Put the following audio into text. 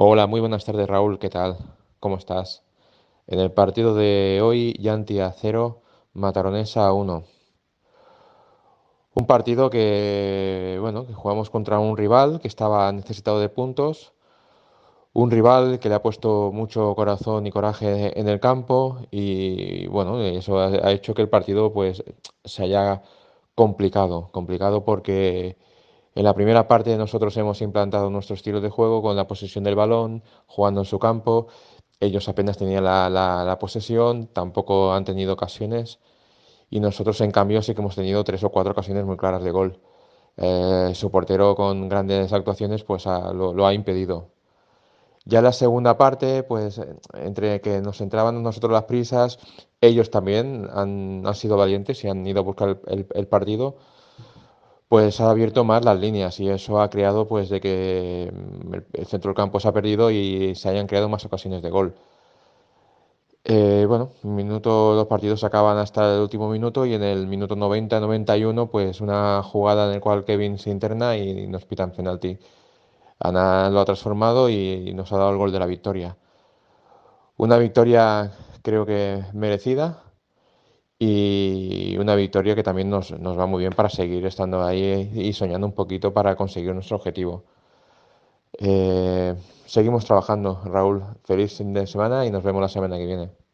Hola, muy buenas tardes Raúl, ¿qué tal? ¿Cómo estás? En el partido de hoy, Yanti a cero, Mataronesa a 1. Un partido que, bueno, que jugamos contra un rival que estaba necesitado de puntos, un rival que le ha puesto mucho corazón y coraje en el campo y, bueno, eso ha hecho que el partido pues se haya complicado, complicado porque en la primera parte nosotros hemos implantado nuestro estilo de juego con la posesión del balón, jugando en su campo. Ellos apenas tenían la, posesión, tampoco han tenido ocasiones y nosotros en cambio sí que hemos tenido tres o cuatro ocasiones muy claras de gol. Eh, su portero con grandes actuaciones pues lo, ha impedido. Ya en la segunda parte, pues entre que nos entraban nosotros las prisas, ellos también han, sido valientes y han ido a buscar el partido pues ha abierto más las líneas y eso ha creado pues de que mm, el centro del campo se ha perdido y se hayan creado más ocasiones de gol. Eh, bueno, minuto, los partidos acaban hasta el último minuto y en el minuto 90-91 pues una jugada en la cual Kevin se interna y nos pitan penalti. Ana lo ha transformado y nos ha dado el gol de la victoria. Una victoria creo que merecida, y una victoria que también nos, va muy bien para seguir estando ahí y soñando un poquito para conseguir nuestro objetivo. Eh, seguimos trabajando, Raúl. Feliz fin de semana y nos vemos la semana que viene.